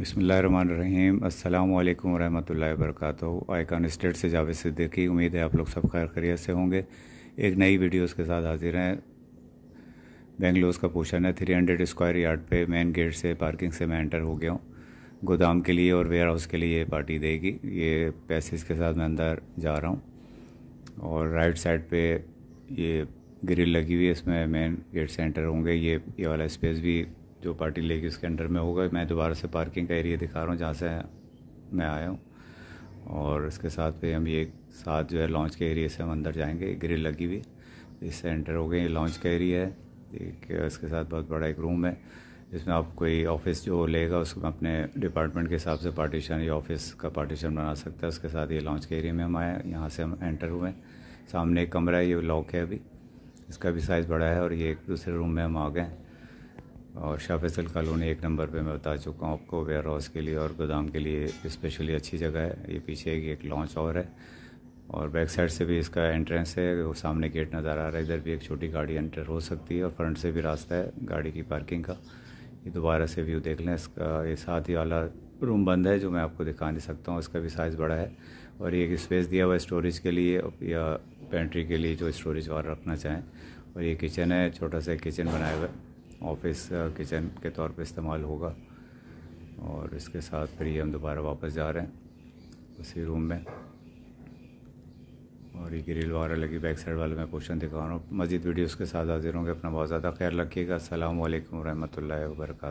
बिसमीम् अल्लाम वरहमल work icon state से जावेद सिद्दीकी उम्मीद है आप लोग सब खैर खरीत से होंगे एक नई वीडियो के साथ हाजिर हैं बेंगलोर का पोषण है थ्री हंड्रेड स्क्वायर यार्ड पे मेन गेट से पार्किंग से मैं एंटर हो गया हूँ गोदाम के लिए और वेयर हाउस के लिए ये पार्टी देगी ये पैसेज के साथ मैं अंदर जा रहा हूँ और राइट साइड पर ये ग्रिल लगी हुई है इसमें मेन गेट से एंटर होंगे ये ये वाला स्पेस भी जो पार्टी लेगी उसके अंडर में होगा मैं दोबारा से पार्किंग का एरिया दिखा रहा हूँ जहाँ से मैं आया हूँ और इसके साथ पे हम ये साथ जो है लॉन्च के एरिया से हम अंदर जाएंगे ग्रिल लगी हुई इससे एंटर हो गए ये लॉन्च का एरिया है एक इसके साथ बहुत बड़ा एक रूम है जिसमें आप कोई ऑफिस जो लेगा उसमें अपने डिपार्टमेंट के हिसाब से पार्टीशन या ऑफिस का पार्टीशन बना सकता है उसके साथ ये लॉन्च के एरिया में हम आए यहाँ से हम एंटर हुए सामने एक कमरा है ये लॉक है अभी इसका भी साइज़ बड़ा है और ये एक दूसरे रूम में हम आ गए और शाह फैसल कॉलोनी एक नंबर पे मैं बता चुका हूँ आपको वेयर हाउस के लिए और गोदाम के लिए स्पेशली अच्छी जगह है ये पीछे की एक लॉन्च और है और बैक साइड से भी इसका एंट्रेंस है वो सामने गेट नज़र आ रहा है इधर भी एक छोटी गाड़ी एंटर हो सकती है और फ्रंट से भी रास्ता है गाड़ी की पार्किंग का ये दोबारा से व्यू देख लें इसका ये साथ ही वाला रूम बंद है जो मैं आपको दिखा नहीं सकता हूँ इसका भी साइज़ बड़ा है और ये एक स्पेस दिया हुआ है स्टोरेज के लिए या पेंट्री के लिए जो स्टोरेज वाला रखना चाहें और ये किचन है छोटा सा किचन बनाया हुआ है ऑफिस किचन के तौर पे इस्तेमाल होगा और इसके साथ फिर हम दोबारा वापस जा रहे हैं उसी रूम में और ये ग्रिल वगैरह लगी बैक साइड वाले मैं क्वेश्चन दिखा रहा हूँ मज़ीद वीडियोस के साथ हाजिर होंगे अपना बहुत ज़्यादा ख्याल रखिएगा असल वरहमल वर्का